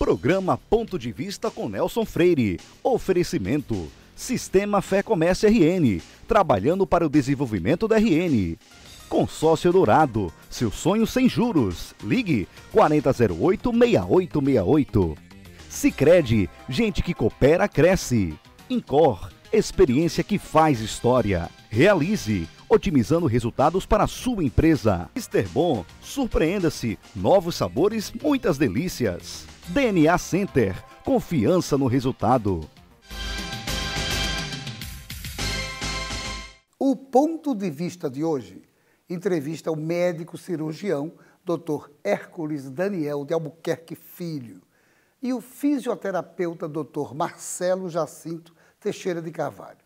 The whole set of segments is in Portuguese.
Programa Ponto de Vista com Nelson Freire. Oferecimento. Sistema Fé Comércio RN. Trabalhando para o desenvolvimento da RN. Consórcio Dourado. Seu sonho sem juros. Ligue 4008-6868. Sicredi Gente que coopera, cresce. Incor. Experiência que faz história. Realize otimizando resultados para a sua empresa. Bom, surpreenda-se, novos sabores, muitas delícias. DNA Center. Confiança no resultado. O ponto de vista de hoje entrevista o médico cirurgião Dr. Hércules Daniel de Albuquerque Filho e o fisioterapeuta Dr. Marcelo Jacinto Teixeira de Carvalho.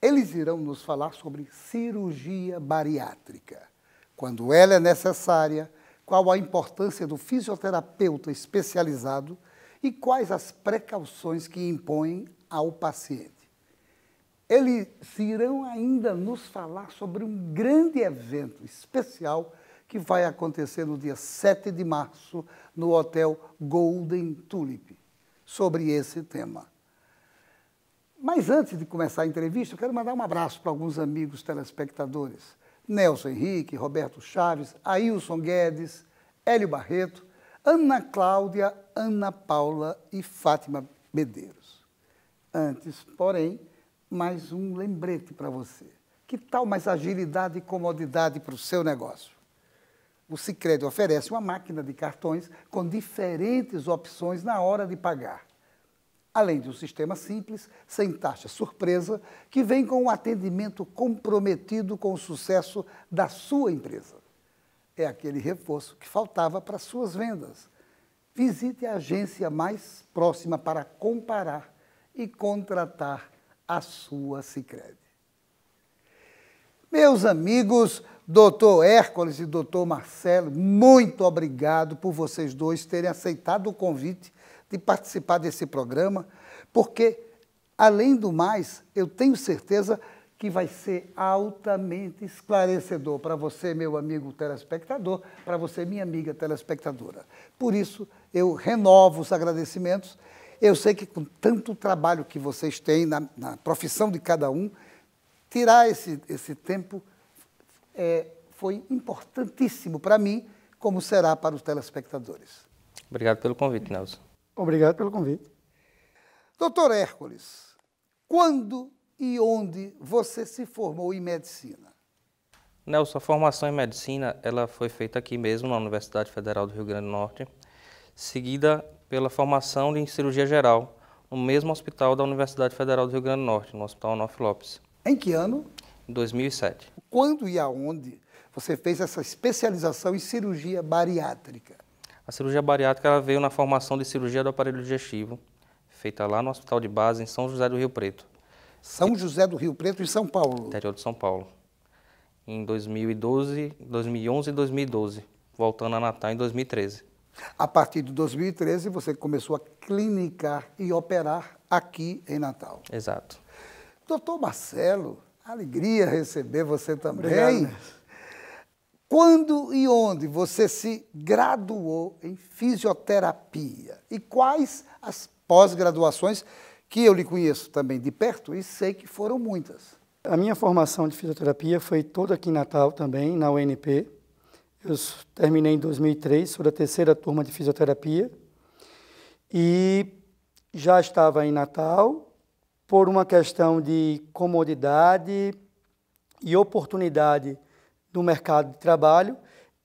Eles irão nos falar sobre cirurgia bariátrica, quando ela é necessária, qual a importância do fisioterapeuta especializado e quais as precauções que impõem ao paciente. Eles irão ainda nos falar sobre um grande evento especial que vai acontecer no dia 7 de março no hotel Golden Tulip, sobre esse tema. Mas antes de começar a entrevista, eu quero mandar um abraço para alguns amigos telespectadores Nelson Henrique, Roberto Chaves, Ailson Guedes, Hélio Barreto, Ana Cláudia, Ana Paula e Fátima Medeiros. Antes, porém, mais um lembrete para você. Que tal mais agilidade e comodidade para o seu negócio? O Sicredi oferece uma máquina de cartões com diferentes opções na hora de pagar além de um sistema simples, sem taxa surpresa, que vem com um atendimento comprometido com o sucesso da sua empresa. É aquele reforço que faltava para suas vendas. Visite a agência mais próxima para comparar e contratar a sua Sicredi. Meus amigos, doutor Hércules e doutor Marcelo, muito obrigado por vocês dois terem aceitado o convite de participar desse programa, porque, além do mais, eu tenho certeza que vai ser altamente esclarecedor para você, meu amigo telespectador, para você, minha amiga telespectadora. Por isso, eu renovo os agradecimentos. Eu sei que com tanto trabalho que vocês têm na, na profissão de cada um, tirar esse, esse tempo é, foi importantíssimo para mim, como será para os telespectadores. Obrigado pelo convite, Nelson. Obrigado pelo convite. Doutor Hércules, quando e onde você se formou em medicina? Nelson, a formação em medicina ela foi feita aqui mesmo, na Universidade Federal do Rio Grande do Norte, seguida pela formação em cirurgia geral, no mesmo hospital da Universidade Federal do Rio Grande do Norte, no Hospital Onofre Lopes. Em que ano? Em 2007. Quando e aonde você fez essa especialização em cirurgia bariátrica? A cirurgia bariátrica ela veio na formação de cirurgia do aparelho digestivo, feita lá no Hospital de Base, em São José do Rio Preto. São José do Rio Preto, em São Paulo? Interior de São Paulo. Em 2012, 2011 e 2012, voltando a Natal em 2013. A partir de 2013, você começou a clinicar e operar aqui em Natal. Exato. Doutor Marcelo, alegria receber você também. Obrigado. Quando e onde você se graduou em fisioterapia? E quais as pós-graduações que eu lhe conheço também de perto e sei que foram muitas? A minha formação de fisioterapia foi toda aqui em Natal também, na UNP. Eu terminei em 2003, sou da terceira turma de fisioterapia. E já estava em Natal por uma questão de comodidade e oportunidade do mercado de trabalho,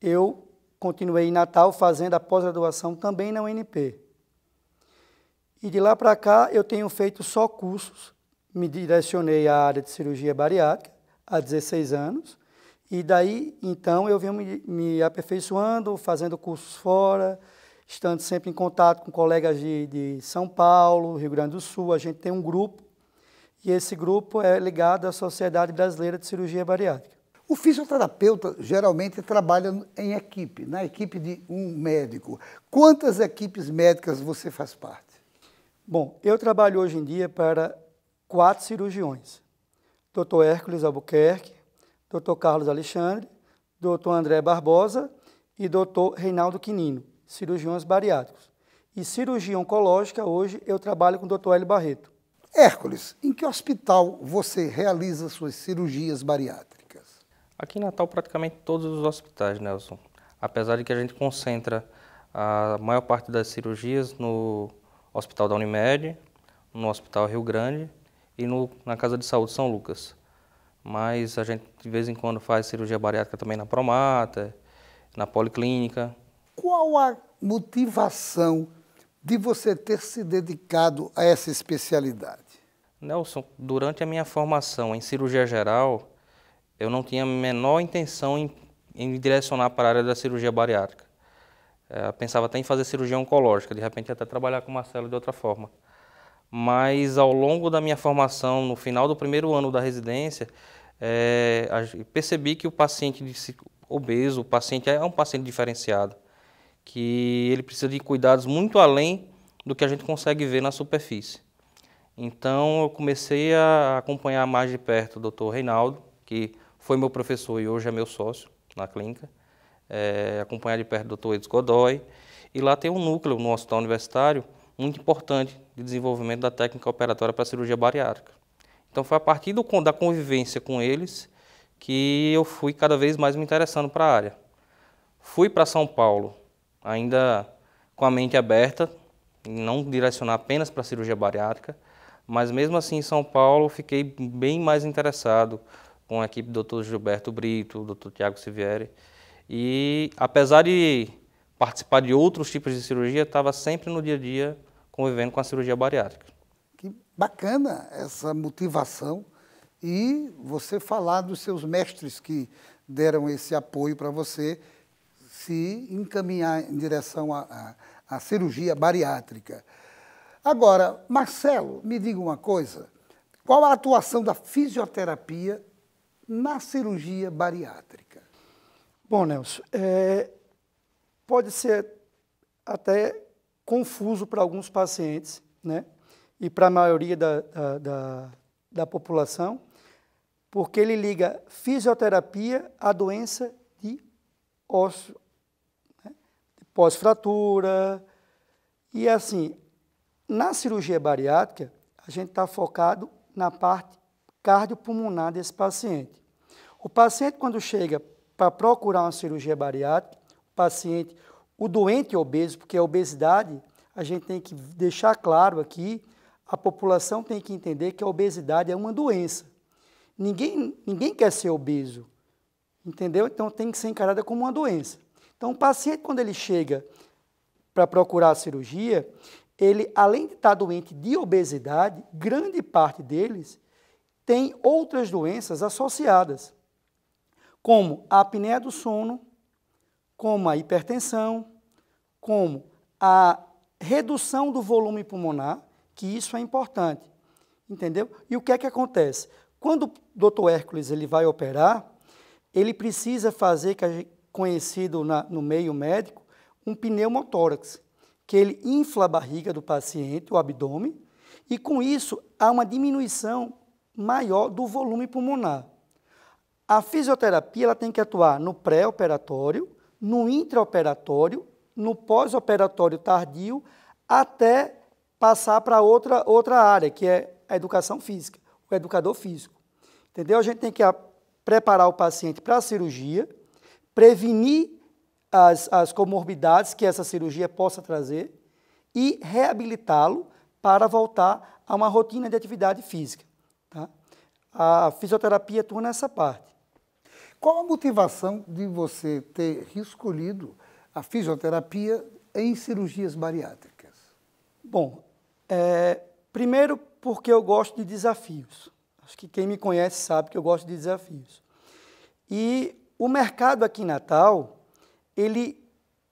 eu continuei em Natal fazendo a pós-graduação também na UNP. E de lá para cá eu tenho feito só cursos, me direcionei à área de cirurgia bariátrica há 16 anos, e daí então eu venho me, aperfeiçoando, fazendo cursos fora, estando sempre em contato com colegas de, de São Paulo, Rio Grande do Sul, a gente tem um grupo, e esse grupo é ligado à Sociedade Brasileira de Cirurgia Bariátrica. O fisioterapeuta geralmente trabalha em equipe, na equipe de um médico. Quantas equipes médicas você faz parte? Bom, eu trabalho hoje em dia para quatro cirurgiões: Dr. Hércules Albuquerque, Dr. Carlos Alexandre, Dr. André Barbosa e Dr. Reinaldo Quinino, cirurgiões bariátricos. E cirurgia oncológica, hoje eu trabalho com o Dr. Hélio Barreto. Hércules, em que hospital você realiza suas cirurgias bariátricas? Aqui em Natal, praticamente todos os hospitais, Nelson. Apesar de que a gente concentra a maior parte das cirurgias no Hospital da Unimed, no Hospital Rio Grande e no, na Casa de Saúde São Lucas. Mas a gente, de vez em quando, faz cirurgia bariátrica também na Promata, na Policlínica. Qual a motivação de você ter se dedicado a essa especialidade? Nelson, durante a minha formação em cirurgia geral, eu não tinha a menor intenção em, em me direcionar para a área da cirurgia bariátrica. É, pensava até em fazer cirurgia oncológica, de repente até trabalhar com Marcelo de outra forma. Mas ao longo da minha formação, no final do primeiro ano da residência, é, percebi que o paciente obeso, o paciente é um paciente diferenciado, que ele precisa de cuidados muito além do que a gente consegue ver na superfície. Então eu comecei a acompanhar mais de perto o Dr. Reinaldo, que foi meu professor e hoje é meu sócio na clínica, é, de perto o Dr. Edson Godoy. E lá tem um núcleo no hospital universitário muito importante de desenvolvimento da técnica operatória para cirurgia bariátrica. Então foi a partir do, da convivência com eles que eu fui cada vez mais me interessando para a área. Fui para São Paulo, ainda com a mente aberta, não direcionar apenas para a cirurgia bariátrica, mas mesmo assim em São Paulo fiquei bem mais interessado com a equipe do doutor Gilberto Brito, doutor Tiago Sivieri. E apesar de participar de outros tipos de cirurgia, estava sempre no dia a dia convivendo com a cirurgia bariátrica. Que bacana essa motivação e você falar dos seus mestres que deram esse apoio para você se encaminhar em direção à, à, à cirurgia bariátrica. Agora, Marcelo, me diga uma coisa: qual a atuação da fisioterapia na cirurgia bariátrica? Bom, Nelson, é, pode ser até confuso para alguns pacientes, né? E para a maioria da, da, da, da população, porque ele liga fisioterapia à doença de osso, né? pós-fratura. E assim, na cirurgia bariátrica, a gente está focado na parte cardiopulmonar desse paciente. O paciente, quando chega para procurar uma cirurgia bariátrica, o paciente, o doente é obeso, porque a obesidade, a gente tem que deixar claro aqui, a população tem que entender que a obesidade é uma doença. Ninguém, ninguém quer ser obeso, entendeu? Então tem que ser encarada como uma doença. Então o paciente, quando ele chega para procurar a cirurgia, ele, além de estar doente de obesidade, grande parte deles tem outras doenças associadas, como a apneia do sono, como a hipertensão, como a redução do volume pulmonar, que isso é importante, entendeu? E o que é que acontece? Quando o Dr. Hércules ele vai operar, ele precisa fazer, que é conhecido na, no meio médico, um pneumotórax, que ele infla a barriga do paciente, o abdômen, e com isso há uma diminuição maior do volume pulmonar. A fisioterapia ela tem que atuar no pré-operatório, no intraoperatório, no pós-operatório tardio, até passar para outra, outra área, que é a educação física, o educador físico. Entendeu? A gente tem que preparar o paciente para a cirurgia, prevenir as, as comorbidades que essa cirurgia possa trazer e reabilitá-lo para voltar a uma rotina de atividade física. Tá? A fisioterapia atua é nessa parte. Qual a motivação de você ter escolhido a fisioterapia em cirurgias bariátricas? Bom, é, primeiro porque eu gosto de desafios. Acho que quem me conhece sabe que eu gosto de desafios. E o mercado aqui em Natal, ele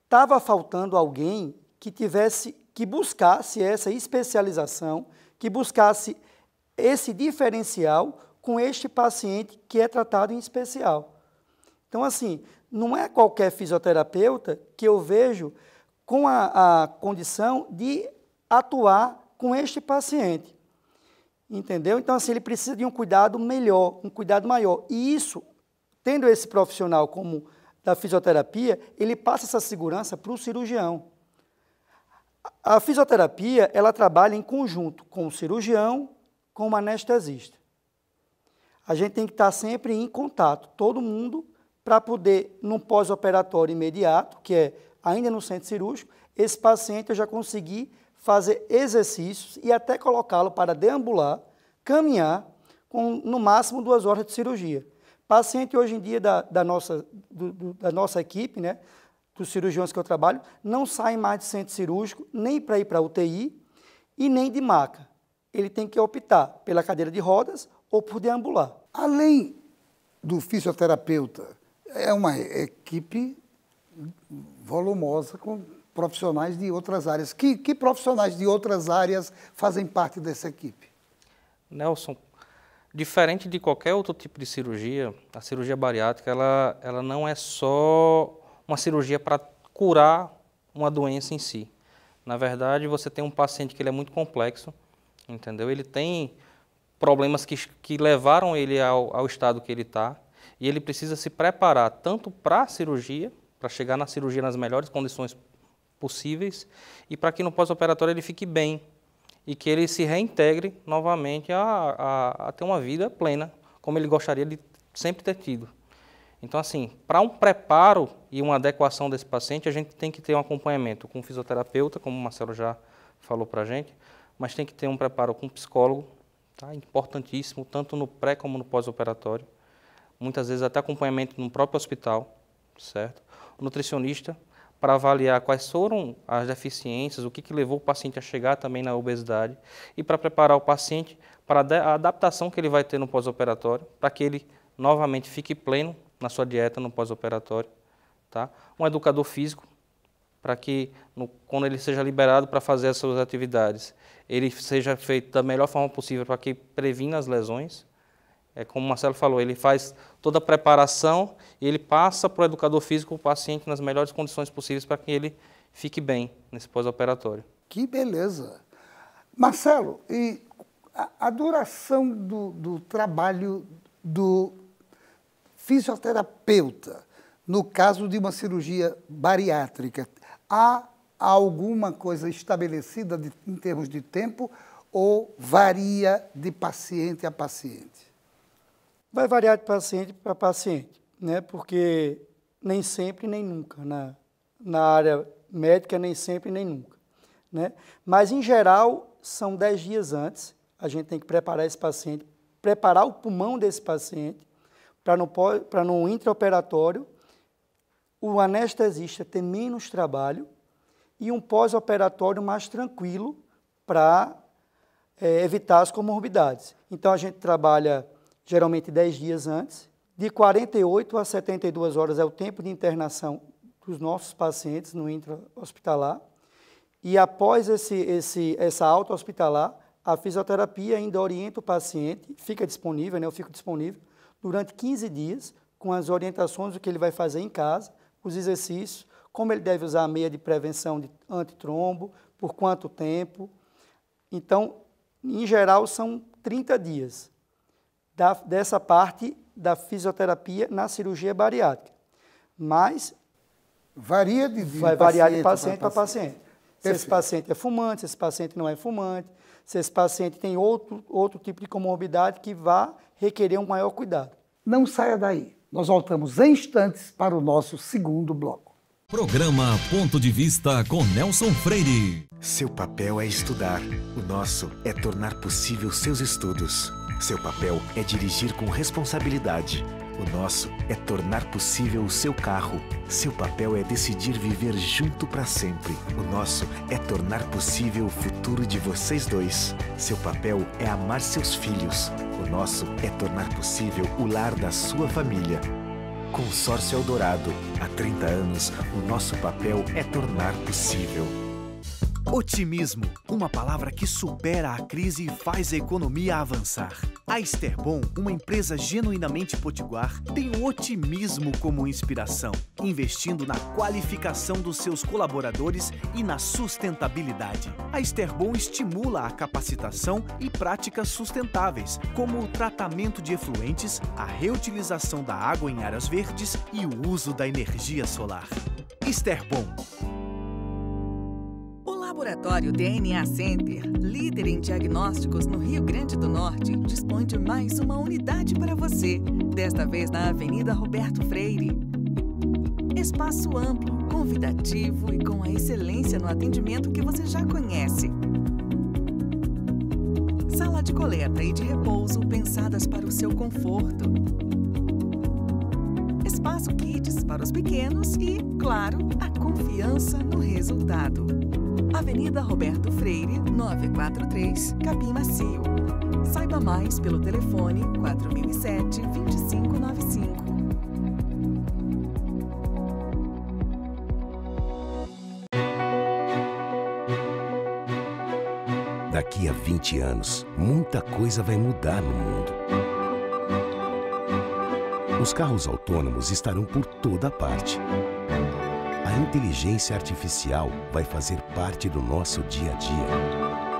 estava faltando alguém que tivesse, que buscasse essa especialização, que buscasse esse diferencial com este paciente que é tratado em especial. Então, assim, não é qualquer fisioterapeuta que eu vejo com a, a condição de atuar com este paciente. Entendeu? Então, assim, ele precisa de um cuidado melhor, um cuidado maior. E isso, tendo esse profissional como da fisioterapia, ele passa essa segurança para o cirurgião. A fisioterapia, ela trabalha em conjunto com o cirurgião, como anestesista. A gente tem que estar sempre em contato, todo mundo, para poder, num pós-operatório imediato, que é ainda no centro cirúrgico, esse paciente eu já consegui fazer exercícios e até colocá-lo para deambular, caminhar, com no máximo duas horas de cirurgia. Paciente hoje em dia da, da nossa, do, do, da nossa equipe, né, dos cirurgiões que eu trabalho, não sai mais de centro cirúrgico, nem para ir para UTI e nem de maca ele tem que optar pela cadeira de rodas ou por deambular. Além do fisioterapeuta, é uma equipe volumosa com profissionais de outras áreas. Que, que profissionais de outras áreas fazem parte dessa equipe? Nelson, diferente de qualquer outro tipo de cirurgia, a cirurgia bariátrica ela, ela não é só uma cirurgia para curar uma doença em si. Na verdade, você tem um paciente que ele é muito complexo, entendeu? Ele tem problemas que, que levaram ele ao, ao estado que ele está e ele precisa se preparar tanto para a cirurgia, para chegar na cirurgia nas melhores condições possíveis e para que no pós-operatório ele fique bem e que ele se reintegre novamente a, a, a ter uma vida plena, como ele gostaria de sempre ter tido. Então, assim, para um preparo e uma adequação desse paciente, a gente tem que ter um acompanhamento com o fisioterapeuta, como o Marcelo já falou para a gente, mas tem que ter um preparo com um psicólogo, tá? importantíssimo, tanto no pré como no pós-operatório. Muitas vezes até acompanhamento no próprio hospital, certo? O nutricionista, para avaliar quais foram as deficiências, o que, que levou o paciente a chegar também na obesidade, e para preparar o paciente para a adaptação que ele vai ter no pós-operatório, para que ele novamente fique pleno na sua dieta no pós-operatório. Tá? Um educador físico, para que, no, quando ele seja liberado para fazer as suas atividades, ele seja feito da melhor forma possível para que previna as lesões. É como o Marcelo falou, ele faz toda a preparação e ele passa para o educador físico o paciente nas melhores condições possíveis para que ele fique bem nesse pós-operatório. Que beleza! Marcelo, e a, a duração do, do trabalho do fisioterapeuta no caso de uma cirurgia bariátrica há alguma coisa estabelecida de, em termos de tempo ou varia de paciente a paciente? Vai variar de paciente para paciente, né? porque nem sempre nem nunca na, na área médica, nem sempre nem nunca. Né? Mas, em geral, são 10 dias antes, a gente tem que preparar esse paciente, preparar o pulmão desse paciente para não, para no intraoperatório o anestesista ter menos trabalho e um pós-operatório mais tranquilo para é, evitar as comorbidades. Então a gente trabalha geralmente 10 dias antes. De 48 a 72 horas é o tempo de internação dos nossos pacientes no intra-hospitalar. E após esse, esse, essa alta hospitalar, a fisioterapia ainda orienta o paciente, fica disponível, né? eu fico disponível, durante 15 dias, com as orientações do que ele vai fazer em casa os exercícios, como ele deve usar a meia de prevenção de antitrombo, por quanto tempo. Então, em geral, são 30 dias da, dessa parte da fisioterapia na cirurgia bariátrica. Mas. Varia de, de Vai variar de paciente para paciente. paciente. Se esse paciente é fumante, se esse paciente não é fumante, se esse paciente tem outro, outro tipo de comorbidade que vá requerer um maior cuidado. Não saia daí. Nós voltamos em instantes para o nosso segundo bloco. Programa Ponto de Vista com Nelson Freire. Seu papel é estudar, o nosso é tornar possível seus estudos. Seu papel é dirigir com responsabilidade o nosso é tornar possível o seu carro. Seu papel é decidir viver junto para sempre. O nosso é tornar possível o futuro de vocês dois. Seu papel é amar seus filhos. O nosso é tornar possível o lar da sua família. Consórcio Eldorado. Há 30 anos, o nosso papel é tornar possível. Otimismo, uma palavra que supera a crise e faz a economia avançar. A Esterbon, uma empresa genuinamente potiguar, tem o otimismo como inspiração, investindo na qualificação dos seus colaboradores e na sustentabilidade. A Esterbon estimula a capacitação e práticas sustentáveis, como o tratamento de efluentes, a reutilização da água em áreas verdes e o uso da energia solar. Esterbon, Laboratório DNA Center, líder em diagnósticos no Rio Grande do Norte, dispõe de mais uma unidade para você, desta vez na Avenida Roberto Freire. Espaço amplo, convidativo e com a excelência no atendimento que você já conhece. Sala de coleta e de repouso pensadas para o seu conforto. Espaço kits para os pequenos e, claro, a confiança no resultado. Avenida Roberto Freire, 943, Capim Macio. Saiba mais pelo telefone 4007-2595. Daqui a 20 anos, muita coisa vai mudar no mundo. Os carros autônomos estarão por toda parte. A inteligência artificial vai fazer parte do nosso dia a dia.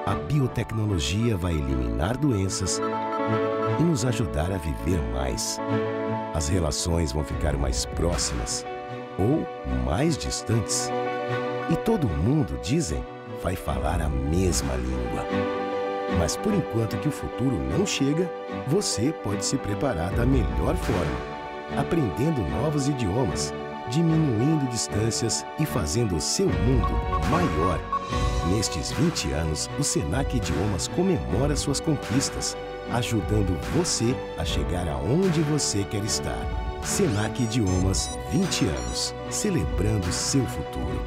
A biotecnologia vai eliminar doenças e nos ajudar a viver mais. As relações vão ficar mais próximas ou mais distantes. E todo mundo, dizem, vai falar a mesma língua. Mas por enquanto que o futuro não chega, você pode se preparar da melhor forma, aprendendo novos idiomas diminuindo distâncias e fazendo o seu mundo maior. Nestes 20 anos, o Senac Idiomas comemora suas conquistas, ajudando você a chegar aonde você quer estar. Senac Idiomas, 20 anos, celebrando seu futuro.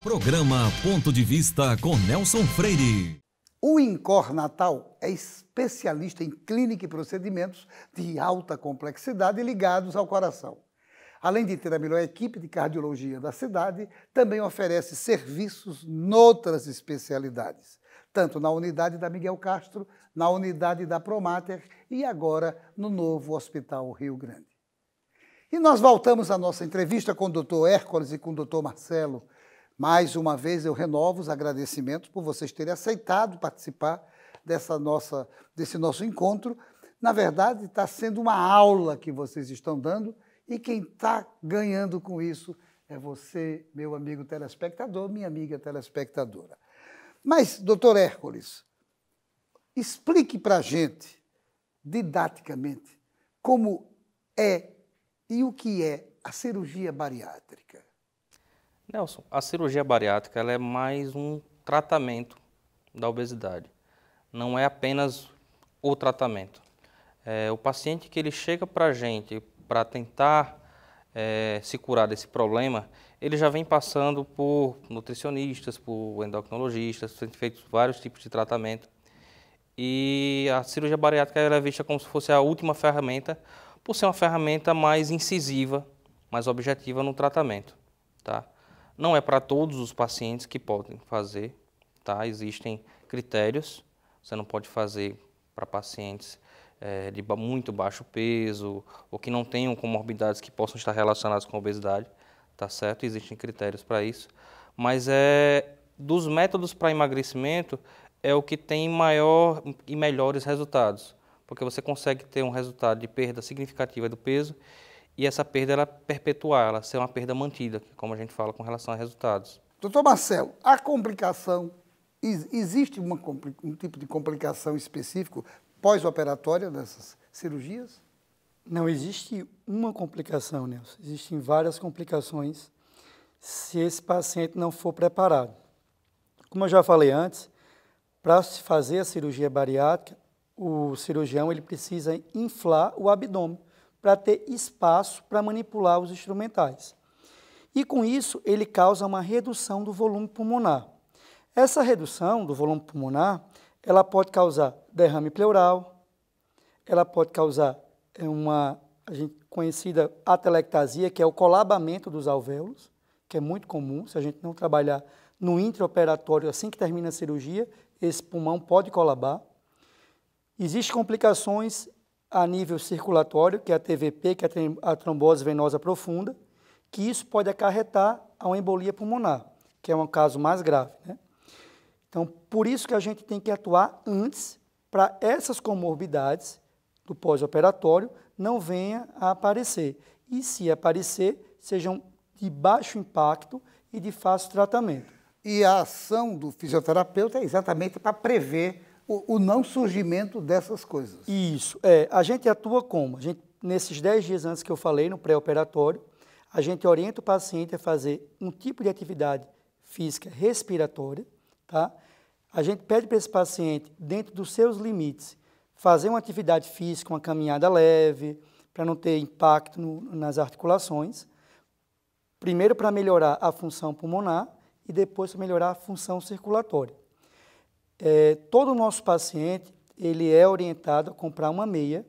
Programa Ponto de Vista com Nelson Freire. O INCOR Natal é especialista em clínica e procedimentos de alta complexidade ligados ao coração. Além de ter a melhor equipe de cardiologia da cidade, também oferece serviços noutras especialidades, tanto na unidade da Miguel Castro, na unidade da Promater e agora no novo Hospital Rio Grande. E nós voltamos à nossa entrevista com o doutor Hércules e com o doutor Marcelo. Mais uma vez eu renovo os agradecimentos por vocês terem aceitado participar dessa nossa, desse nosso encontro. Na verdade, está sendo uma aula que vocês estão dando e quem está ganhando com isso é você, meu amigo telespectador, minha amiga telespectadora. Mas, doutor Hércules, explique para a gente, didaticamente, como é e o que é a cirurgia bariátrica. Nelson, a cirurgia bariátrica é mais um tratamento da obesidade. Não é apenas o tratamento. É, o paciente que ele chega para a gente para tentar é, se curar desse problema, ele já vem passando por nutricionistas, por endocrinologistas, sendo feitos vários tipos de tratamento. E a cirurgia bariátrica é vista como se fosse a última ferramenta, por ser uma ferramenta mais incisiva, mais objetiva no tratamento. Tá? Não é para todos os pacientes que podem fazer, tá? existem critérios, você não pode fazer para pacientes é, de muito baixo peso ou que não tenham comorbidades que possam estar relacionadas com a obesidade, tá certo? Existem critérios para isso. Mas é dos métodos para emagrecimento é o que tem maior e melhores resultados, porque você consegue ter um resultado de perda significativa do peso e essa perda ela perpetuar, ela ser uma perda mantida, como a gente fala com relação a resultados. Doutor Marcelo, a complicação existe uma, um tipo de complicação específico pós-operatória dessas cirurgias? Não existe uma complicação, Nelson. Existem várias complicações se esse paciente não for preparado. Como eu já falei antes, para se fazer a cirurgia bariátrica, o cirurgião ele precisa inflar o abdômen para ter espaço para manipular os instrumentais. E com isso, ele causa uma redução do volume pulmonar. Essa redução do volume pulmonar ela pode causar derrame pleural, ela pode causar é, uma conhecida atelectasia, que é o colabamento dos alvéolos, que é muito comum, se a gente não trabalhar no intraoperatório, assim que termina a cirurgia, esse pulmão pode colabar. Existem complicações a nível circulatório, que é a TVP, que é a trombose venosa profunda, que isso pode acarretar a uma embolia pulmonar, que é um caso mais grave. Né? Então, por isso que a gente tem que atuar antes para essas comorbidades do pós-operatório não venha a aparecer. E se aparecer, sejam de baixo impacto e de fácil tratamento. E a ação do fisioterapeuta é exatamente para prever o, o, não surgimento dessas coisas. Isso. É, a gente atua como? A gente, nesses 10 dias antes que eu falei, no pré-operatório, a gente orienta o paciente a fazer um tipo de atividade física respiratória, Tá? A gente pede para esse paciente, dentro dos seus limites, fazer uma atividade física, uma caminhada leve, para não ter impacto no, nas articulações. Primeiro para melhorar a função pulmonar e depois para melhorar a função circulatória. É, todo o nosso paciente ele é orientado a comprar uma meia,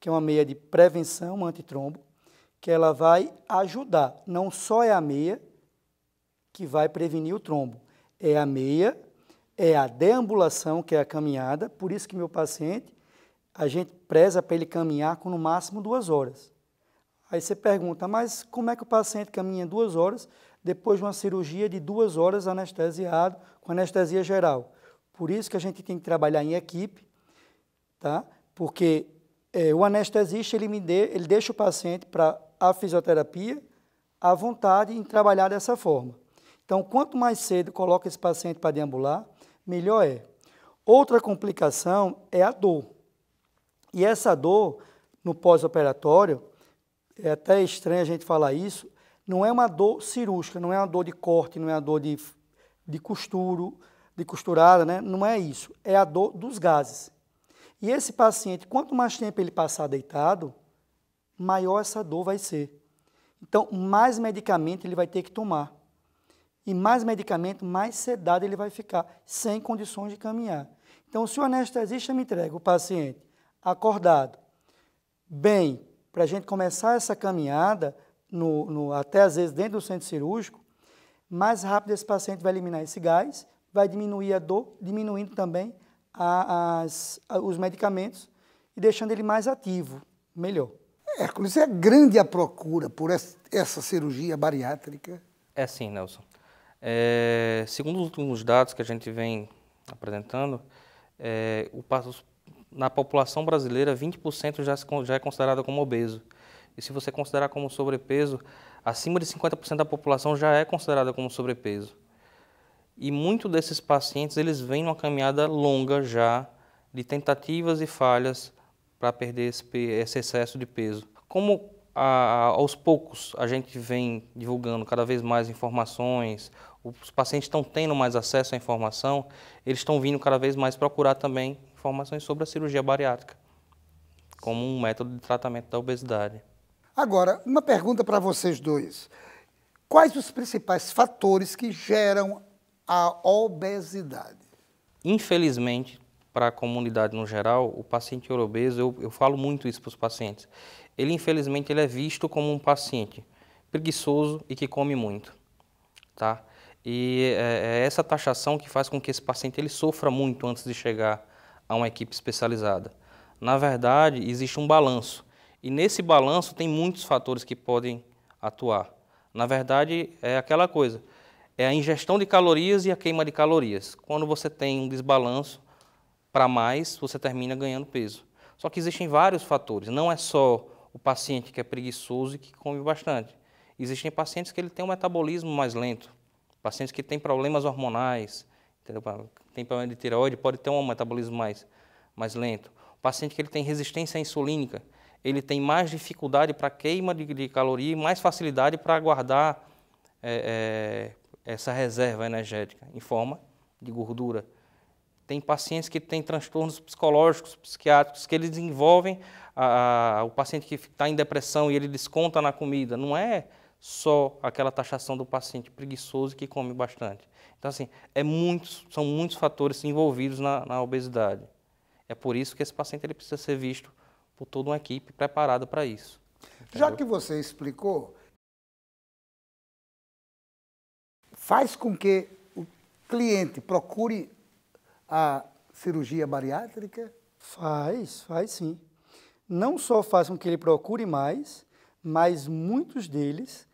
que é uma meia de prevenção antitrombo, que ela vai ajudar. Não só é a meia que vai prevenir o trombo, é a meia, é a deambulação, que é a caminhada, por isso que meu paciente, a gente preza para ele caminhar com no máximo duas horas. Aí você pergunta, mas como é que o paciente caminha duas horas depois de uma cirurgia de duas horas anestesiado, com anestesia geral? Por isso que a gente tem que trabalhar em equipe, tá? porque é, o anestesista ele, me dê, ele deixa o paciente para a fisioterapia à vontade em trabalhar dessa forma. Então, quanto mais cedo coloca esse paciente para deambular, melhor é. Outra complicação é a dor. E essa dor, no pós-operatório, é até estranho a gente falar isso, não é uma dor cirúrgica, não é uma dor de corte, não é uma dor de, de costuro, de costurada, né? não é isso. É a dor dos gases. E esse paciente, quanto mais tempo ele passar deitado, maior essa dor vai ser. Então, mais medicamento ele vai ter que tomar e mais medicamento, mais sedado ele vai ficar, sem condições de caminhar. Então, se o anestesista me entrega o paciente acordado, bem, para a gente começar essa caminhada, no, no, até às vezes dentro do centro cirúrgico, mais rápido esse paciente vai eliminar esse gás, vai diminuir a dor, diminuindo também a, as, a, os medicamentos e deixando ele mais ativo, melhor. Hércules, é grande a procura por essa cirurgia bariátrica? É sim, Nelson. É, segundo os últimos dados que a gente vem apresentando, é, o, na população brasileira, 20% já, se, já é considerada como obeso. E se você considerar como sobrepeso, acima de 50% da população já é considerada como sobrepeso. E muitos desses pacientes, eles vêm numa caminhada longa já, de tentativas e falhas para perder esse, esse, excesso de peso. Como a, aos poucos a gente vem divulgando cada vez mais informações, os pacientes estão tendo mais acesso à informação, eles estão vindo cada vez mais procurar também informações sobre a cirurgia bariátrica como um método de tratamento da obesidade. Agora, uma pergunta para vocês dois. Quais os principais fatores que geram a obesidade? Infelizmente, para a comunidade no geral, o paciente obeso, eu, eu falo muito isso para os pacientes, ele infelizmente ele é visto como um paciente preguiçoso e que come muito, tá? E é, é essa taxação que faz com que esse paciente ele sofra muito antes de chegar a uma equipe especializada. Na verdade, existe um balanço. E nesse balanço tem muitos fatores que podem atuar. Na verdade, é aquela coisa. É a ingestão de calorias e a queima de calorias. Quando você tem um desbalanço para mais, você termina ganhando peso. Só que existem vários fatores. Não é só o paciente que é preguiçoso e que come bastante. Existem pacientes que ele tem um metabolismo mais lento. Pacientes que têm problemas hormonais, entendeu? tem problema de tireoide, pode ter um metabolismo mais, mais lento. O paciente que ele tem resistência insulínica, ele tem mais dificuldade para queima de, de, caloria e mais facilidade para guardar é, é, essa reserva energética em forma de gordura. Tem pacientes que têm transtornos psicológicos, psiquiátricos, que eles desenvolvem a, a, o paciente que está em depressão e ele desconta na comida. Não é só aquela taxação do paciente preguiçoso que come bastante. Então, assim, é são muitos fatores envolvidos na, na obesidade. É por isso que esse paciente ele precisa ser visto por toda uma equipe preparada para isso. Entendeu? Já que você explicou, faz com que o cliente procure a cirurgia bariátrica? Faz, faz sim. Não só faz com que ele procure mais, mas muitos deles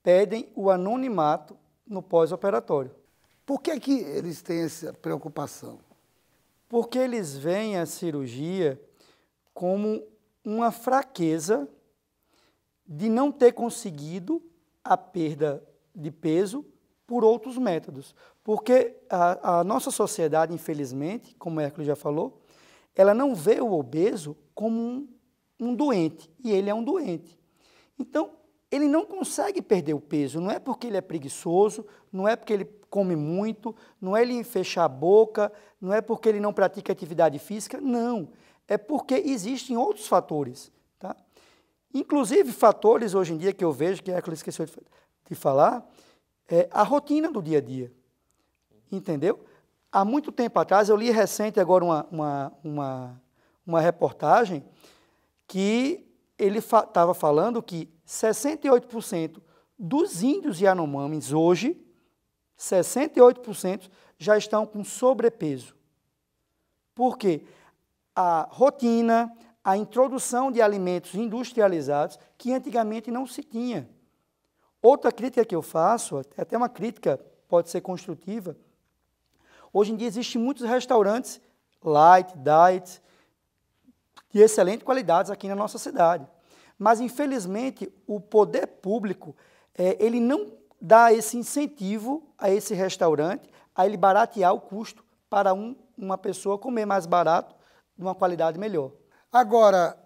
pedem o anonimato no pós-operatório. Por que, é que eles têm essa preocupação? Porque eles veem a cirurgia como uma fraqueza de não ter conseguido a perda de peso por outros métodos. Porque a, a nossa sociedade, infelizmente, como o Hércules já falou, ela não vê o obeso como um, um doente, e ele é um doente. Então, ele não consegue perder o peso, não é porque ele é preguiçoso, não é porque ele come muito, não é ele fechar a boca, não é porque ele não pratica atividade física, não. É porque existem outros fatores. Tá? Inclusive, fatores hoje em dia que eu vejo, que a Ecla esqueceu de falar, é a rotina do dia a dia. Entendeu? Há muito tempo atrás, eu li recente agora uma, uma, uma, uma reportagem que ele estava fa falando que 68% dos índios Yanomamis hoje, 68% já estão com sobrepeso. Por quê? A rotina, a introdução de alimentos industrializados que antigamente não se tinha. Outra crítica que eu faço, até uma crítica pode ser construtiva, hoje em dia existem muitos restaurantes light, diet, de excelentes qualidades aqui na nossa cidade. Mas, infelizmente, o poder público é, ele não dá esse incentivo a esse restaurante a ele baratear o custo para um, uma pessoa comer mais barato, de uma qualidade melhor. Agora,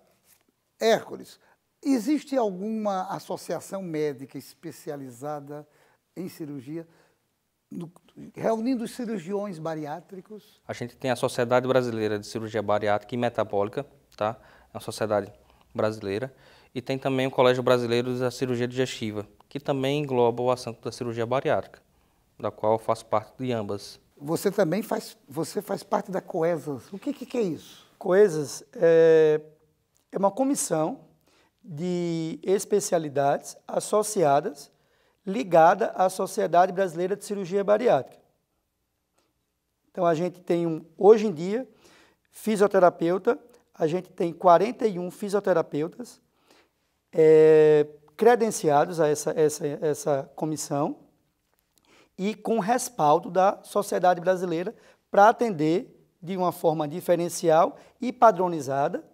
Hércules, existe alguma associação médica especializada em cirurgia? No, reunindo os cirurgiões bariátricos? A gente tem a Sociedade Brasileira de Cirurgia Bariátrica e Metabólica, tá? É uma sociedade brasileira. E tem também o Colégio Brasileiro da Cirurgia Digestiva, que também engloba o assunto da cirurgia bariátrica, da qual eu faço parte de ambas. Você também faz, você faz parte da Coesas. O que, que é isso? Coesas é, é uma comissão de especialidades associadas ligada à Sociedade Brasileira de Cirurgia Bariátrica. Então a gente tem um, hoje em dia, fisioterapeuta, a gente tem 41 fisioterapeutas é, credenciados a essa, essa, essa comissão e com respaldo da sociedade brasileira para atender de uma forma diferencial e padronizada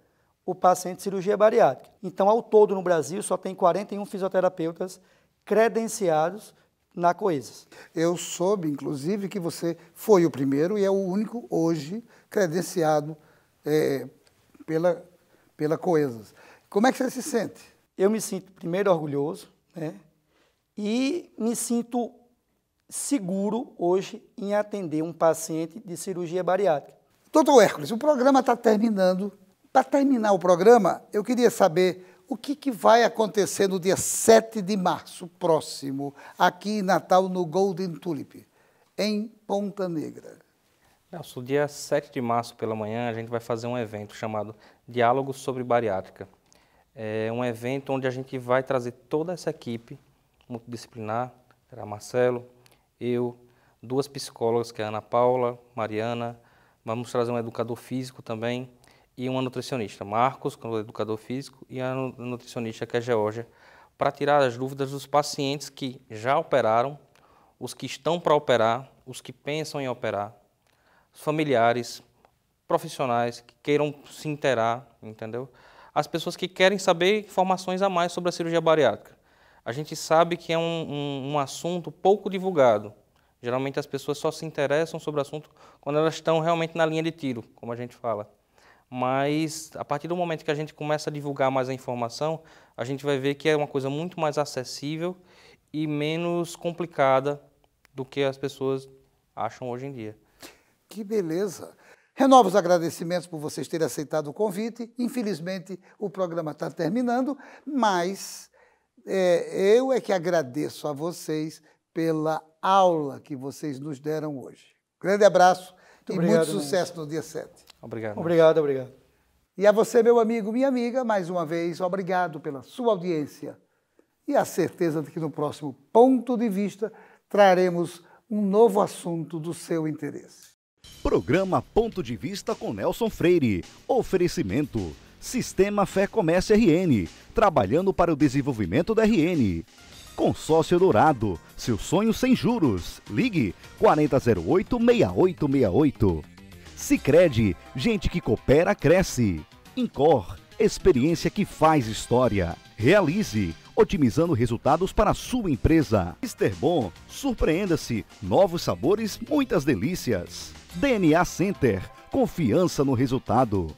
o paciente de cirurgia bariátrica. Então, ao todo no Brasil, só tem 41 fisioterapeutas credenciados na Coesas. Eu soube, inclusive, que você foi o primeiro e é o único hoje credenciado é, pela, pela Coesas. Como é que você se sente? Eu me sinto, primeiro, orgulhoso, né? E me sinto seguro hoje em atender um paciente de cirurgia bariátrica. Doutor Hércules, o programa está terminando. Para terminar o programa, eu queria saber o que, que, vai acontecer no dia 7 de março próximo, aqui em Natal, no Golden Tulip, em Ponta Negra. Nelson, dia 7 de março pela manhã a gente vai fazer um evento chamado Diálogos sobre Bariátrica. É um evento onde a gente vai trazer toda essa equipe multidisciplinar, era Marcelo, eu, duas psicólogas, que é a Ana Paula, Mariana, vamos trazer um educador físico também e uma nutricionista, Marcos, que é o educador físico, e a nutricionista, que é a Georgia, para tirar as dúvidas dos pacientes que já operaram, os que estão para operar, os que pensam em operar, familiares, profissionais que queiram se interar, entendeu? As pessoas que querem saber informações a mais sobre a cirurgia bariátrica. A gente sabe que é um, um, um assunto pouco divulgado. Geralmente as pessoas só se interessam sobre o assunto quando elas estão realmente na linha de tiro, como a gente fala mas a partir do momento que a gente começa a divulgar mais a informação, a gente vai ver que é uma coisa muito mais acessível e menos complicada do que as pessoas acham hoje em dia. Que beleza! Renovo os agradecimentos por vocês terem aceitado o convite. Infelizmente, o programa está terminando, mas é, eu é que agradeço a vocês pela aula que vocês nos deram hoje. Grande abraço muito e obrigado, muito sucesso no dia 7. Obrigado. Obrigado, obrigado. E a você, meu amigo, minha amiga, mais uma vez, obrigado pela sua audiência e a certeza de que no próximo Ponto de Vista traremos um novo assunto do seu interesse. Programa Ponto de Vista com Nelson Freire. Oferecimento. Sistema Fé Comércio RN, trabalhando para o desenvolvimento da RN. Consórcio Dourado, seu sonho sem juros. Ligue 4008-6868. Sicredi, gente que coopera, cresce. Incor, experiência que faz história. Realize, otimizando resultados para a sua empresa. Esterbon, surpreenda-se, novos sabores, muitas delícias. DNA Center. Confiança no resultado.